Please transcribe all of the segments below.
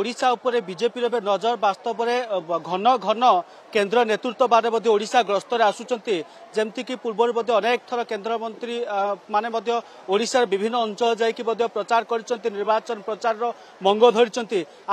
ওড়িশা উপরে বিজেপির এবে নজর বাস্তবরে ঘন ঘন কেন্দ্র নেতৃত্ববাদে মধ্যে ওড়িশা গ্রস্তরে আসুচার যেমিকি পূর্বর মধ্যে অনেক থর কেন্দ্রমন্ত্রী মানে মধ্যে ওড়িশার বিভিন্ন অঞ্চল যাই মধ্যে প্রচার করছেন নির্বাচন প্রচারর মঙ্গ ধরিছেন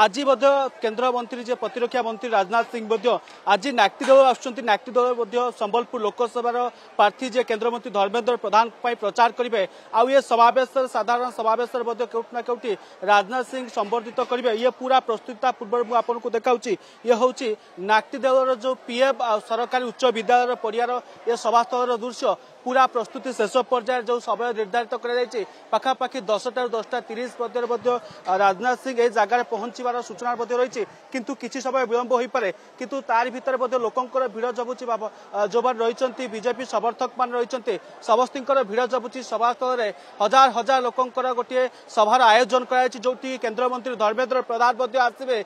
আজি মধ্যে কেন্দ্রমন্ত্রী যে প্রতিরক্ষা মন্ত্রী রাজনাথ সিং মধ্যে আজি নাক্তি দল আসছেন নাক্তি দল মধ্যে সম্বলপুর লোকসভার প্রার্থী যে কেন্দ্রমন্ত্রী ধর্মেন্দ্র প্রধান প্রচার করবে আউ এ সমাবেশ সাধারণ সমাবেশের মধ্যে কেউটি না কেউটি রাজনাথ সিং সম্বর্ধিত করবে ইয়ে ପୁରା ପ୍ରସ୍ତୁତି ତା ପୂର୍ବରୁ ମୁଁ ଆପଣଙ୍କୁ ଦେଖାଉଛି ଇଏ ହେଉଛି ନାକ୍ତିଦେଓର ଯେଉଁ ପି ଏଫ୍ ସରକାରୀ ଉଚ୍ଚ ବିଦ୍ୟାଳୟର ପଡ଼ିଆର ଏ ସଭାସ୍ଥଳର ଦୃଶ୍ୟ পুরা প্রস্তুতি শেষ পর্যায়ে যে সময় নির্ধারিত করা যাই পাখাপাখি দশটার দশটা তিরিশ মধ্যে মধ্যে রাজনাথ সিং এই জায়গায় পৌঁছবার সূচনা মধ্যে রয়েছে কিন্তু কিছু সময় বিলম্ব হয়ে কিন্তু তার ভিতরে মধ্যে লোকঙ্কর ভিড় জমুছি ଯେଉଁମାନେ ରହିଛନ୍ତି ବିଜେପି ସମର୍ଥକମାନେ ରହିଛନ୍ତି ସମସ୍ତଙ୍କର ଭିଡ଼ ଜମୁଛି ସଭାସ୍ଥଳରେ ହଜାର ହଜାର ଲୋକଙ୍କର ଗୋଟିଏ ସଭାର ଆୟୋଜନ କରାଯାଇଛି ଯେଉଁଠି କେନ୍ଦ୍ରମନ୍ତ୍ରୀ ଧର୍ମେନ୍ଦ୍ର ପ୍ରଧାନ ମଧ୍ୟ ଆସିବେ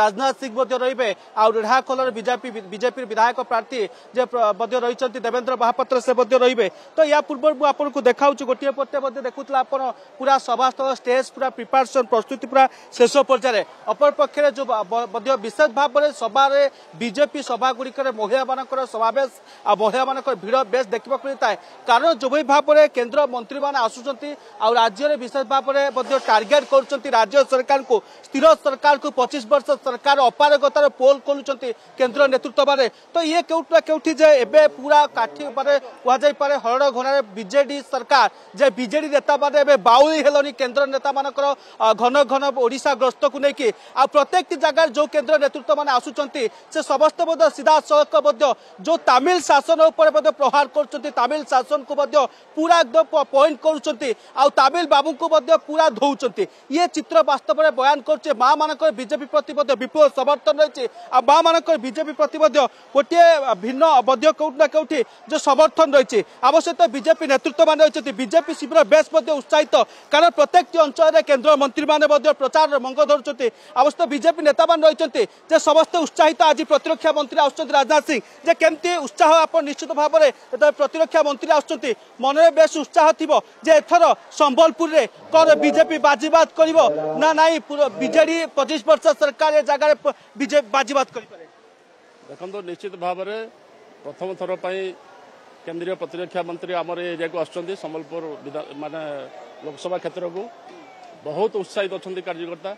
ରାଜନାଥ ସିଂ ମଧ୍ୟ ରହିବେ ଆଉ ରେଢ଼ାଖୋଲର ବିଜେପି ବିଜେପି ବିଧାୟକ ପ୍ରାର୍ଥୀ ଯେ ମଧ୍ୟ ରହିଛନ୍ତି ଦେବେନ୍ଦ୍ର ମହାପାତ୍ର ସେ ମଧ୍ୟ ରହିବେ କରିବେ ତ ୟା ପୂର୍ବରୁ ମୁଁ ଆପଣଙ୍କୁ ଦେଖାଉଛି ଗୋଟିଏ ପଟେ ମଧ୍ୟ ଦେଖୁଥିଲା ଆପଣ ପୁରା ସଭାସ୍ଥଳ ଷ୍ଟେଜ୍ ପୁରା ପ୍ରିପାରେସନ୍ ପ୍ରସ୍ତୁତି ପୁରା ଶେଷ ପର୍ଯ୍ୟାୟରେ ଅପରପକ୍ଷରେ ଯେଉଁ ମଧ୍ୟ ବିଶେଷ ଭାବରେ ସଭାରେ ବିଜେପି ସଭାଗୁଡ଼ିକରେ ମହିଳାମାନଙ୍କର ସମାବେଶ ଆଉ ମହିଳାମାନଙ୍କର ଭିଡ଼ ବେଶ୍ ଦେଖିବାକୁ ମିଳିଥାଏ କାରଣ ଯେଉଁଭଳି ଭାବରେ କେନ୍ଦ୍ର ମନ୍ତ୍ରୀମାନେ ଆସୁଛନ୍ତି ଆଉ ରାଜ୍ୟରେ ବିଶେଷ ଭାବରେ ମଧ୍ୟ ଟାର୍ଗେଟ୍ କରୁଛନ୍ତି ରାଜ୍ୟ ସରକାରଙ୍କୁ ସ୍ଥିର ସରକାରକୁ ପଚିଶ ବର୍ଷ ସରକାର ଅପାରଗତାର ପୋଲ୍ ଖୋଲୁଛନ୍ତି କେନ୍ଦ୍ର ନେତୃତ୍ୱମାନେ ତ ଇଏ କେଉଁଠି ନା କେଉଁଠି ଯେ ଏବେ ପୁରା କାଠି ମାନେ କୁହାଯାଇପାରେ ଘୋଡ଼ାରେ ହରଡ଼ ଘୋଡ଼ାରେ ବିଜେଡି ସରକାର ଯେ ବିଜେଡି ନେତାମାନେ ଏବେ ବାଉଳି ହେଲେଣି କେନ୍ଦ୍ର ନେତାମାନଙ୍କର ଘନ ଘନ ଓଡ଼ିଶା ଗ୍ରସ୍ତକୁ ନେଇକି ଆଉ ପ୍ରତ୍ୟେକଟି ଜାଗାରେ ଯେଉଁ କେନ୍ଦ୍ର ନେତୃତ୍ୱମାନେ ଆସୁଛନ୍ତି ସେ ସମସ୍ତେ ମଧ୍ୟ ସିଧାସଳଖ ମଧ୍ୟ ଯେଉଁ ତାମିଲ ଶାସନ ଉପରେ ମଧ୍ୟ ପ୍ରହାର କରୁଛନ୍ତି ତାମିଲ ଶାସନକୁ ମଧ୍ୟ ପୁରା ପଏଣ୍ଟ କରୁଛନ୍ତି ଆଉ ତାମିଲ ବାବୁଙ୍କୁ ମଧ୍ୟ ପୁରା ଧୋଉଛନ୍ତି ଇଏ ଚିତ୍ର ବାସ୍ତବରେ ବୟାନ বাস্তবরে বয়ান ମାନଙ୍କର ବିଜେପି ପ୍ରତି ମଧ୍ୟ প্রতি ସମର୍ଥନ ରହିଛି ଆଉ আর ମାନଙ୍କର ବିଜେପି ପ୍ରତି ମଧ୍ୟ ଗୋଟିଏ ଭିନ୍ନ মধ্য କେଉଁଠି ନା କେଉଁଠି যে ସମର୍ଥନ ରହିଛି ଆବଶ୍ୟକ ବିଜେପି ନେତୃତ୍ୱମାନେ ରହିଛନ୍ତି ବିଜେପି ଶିବିର ବେଶ୍ ମଧ୍ୟ ଉତ୍ସାହିତ କାରଣ ପ୍ରତ୍ୟେକଟି ଅଞ୍ଚଳରେ କେନ୍ଦ୍ର ମନ୍ତ୍ରୀମାନେ ମଧ୍ୟ ପ୍ରଚାରର ମଙ୍ଗ ଧରୁଛନ୍ତି ଅବଶ୍ୟ ବିଜେପି ନେତାମାନେ ରହିଛନ୍ତି ଯେ ସମସ୍ତେ ଉତ୍ସାହିତ ଆଜି ପ୍ରତିରକ୍ଷା ମନ୍ତ୍ରୀ ଆସୁଛନ୍ତି ରାଜନାଥ ସିଂ ଯେ କେମିତି ଉତ୍ସାହ ଆପଣ ନିଶ୍ଚିତ ଭାବରେ ଯେତେବେଳେ ପ୍ରତିରକ୍ଷା ମନ୍ତ୍ରୀ ଆସୁଛନ୍ତି ମନରେ ବେଶ୍ ଉତ୍ସାହ ଥିବ ଯେ ଏଥର ସମ୍ବଲପୁରରେ କ'ଣ ବିଜେପି ବାଜିବାଦ କରିବ ନା ନାହିଁ ବିଜେଡି ପଚିଶ ବର୍ଷ ସରକାର ଏ ଜାଗାରେ ବିଜେପି ବାଜିବାଦ କରିପାରେ ଦେଖନ୍ତୁ ନିଶ୍ଚିତ ଭାବରେ ପ୍ରଥମ ଥର ପାଇଁ କେନ୍ଦ୍ରୀୟ ପ୍ରତିରକ୍ଷା ମନ୍ତ୍ରୀ ଆମର ଏ ଏରିଆକୁ ଆସୁଛନ୍ତି ସମ୍ବଲପୁର ମାନେ ଲୋକସଭା କ୍ଷେତ୍ରକୁ ବହୁତ ଉତ୍ସାହିତ ଅଛନ୍ତି କାର୍ଯ୍ୟକର୍ତ୍ତା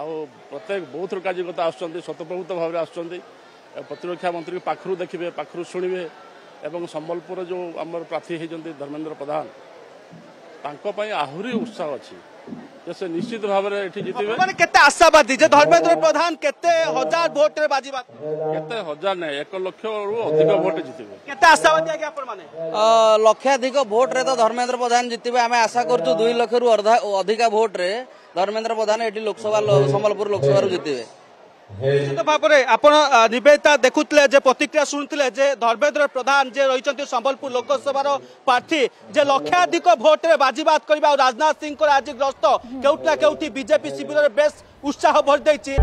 ଆଉ ପ୍ରତ୍ୟେକ ବୁଥରୁ କାର୍ଯ୍ୟକର୍ତ୍ତା ଆସୁଛନ୍ତି ସ୍ୱତଃପ୍ରଭୁତ ଭାବରେ ଆସୁଛନ୍ତି ପ୍ରତିରକ୍ଷା ମନ୍ତ୍ରୀ ପାଖରୁ ଦେଖିବେ ପାଖରୁ ଶୁଣିବେ ଏବଂ ସମ୍ବଲପୁରରେ ଯେଉଁ ଆମର ପ୍ରାର୍ଥୀ ହୋଇଛନ୍ତି ଧର୍ମେନ୍ଦ୍ର ପ୍ରଧାନ ତାଙ୍କ ପାଇଁ ଆହୁରି ଉତ୍ସାହ ଅଛି ସେ ନିଶ୍ଚିତ ଭାବରେ ଏଠି ଜିତିବେ ମାନେ କେତେ ଆଶାବାଦୀ ଯେ ଧର୍ମେନ୍ଦ୍ର ପ୍ରଧାନ କେତେ ହଜାର ଭୋଟରେ ବାଜିବା କେତେ ହଜାର ନାହିଁ ଏକ ଲକ୍ଷରୁ ଅଧିକ ଭୋଟ ଜିତିବେ କେତେ ଆଶାବାଦୀ ଆଜ୍ଞା ଆପଣମାନେ ଲକ୍ଷାଧିକ ଭୋଟରେ ତ ଧର୍ମେନ୍ଦ୍ର ପ୍ରଧାନ ଜିତିବେ ଆମେ ଆଶା କରୁଛୁ ଦୁଇ ଲକ୍ଷରୁ ଅଧିକା ଭୋଟରେ ଧର୍ମେନ୍ଦ୍ର ପ୍ରଧାନ ଏଠି ଲୋକସଭା ସମ୍ବଲପୁର ଲୋକସଭାରୁ ଜିତିବେ ନିଶ୍ଚିତ ଭାବରେ ଆପଣ ନିବେଦିତା ଦେଖୁଥିଲେ ଯେ ପ୍ରତିକ୍ରିୟା ଶୁଣୁଥିଲେ ଯେ ଧର୍ମେନ୍ଦ୍ର ପ୍ରଧାନ ଯେ ରହିଛନ୍ତି ସମ୍ବଲପୁର ଲୋକସଭାର ପ୍ରାର୍ଥୀ ଯେ ଲକ୍ଷାଧିକ ଭୋଟରେ ବାଜିବାଦ କରିବା ଆଉ ରାଜନାଥ ସିଂଙ୍କର ଆଜି ଗ୍ରସ୍ତ କେଉଁଠି ନା କେଉଁଠି ବିଜେପି ଶିବିରରେ ବେଶ୍ ଉତ୍ସାହ ଭରିଦେଇଛି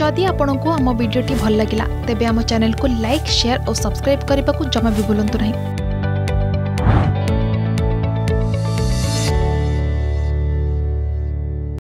ଯଦି ଆପଣଙ୍କୁ ଆମ ଭିଡ଼ିଓଟି ଭଲ ଲାଗିଲା ତେବେ ଆମ ଚ୍ୟାନେଲକୁ ଲାଇକ୍ ସେୟାର ଓ ସବସ୍କ୍ରାଇବ୍ କରିବାକୁ ଜମା ବି ଭୁଲନ୍ତୁ ନାହିଁ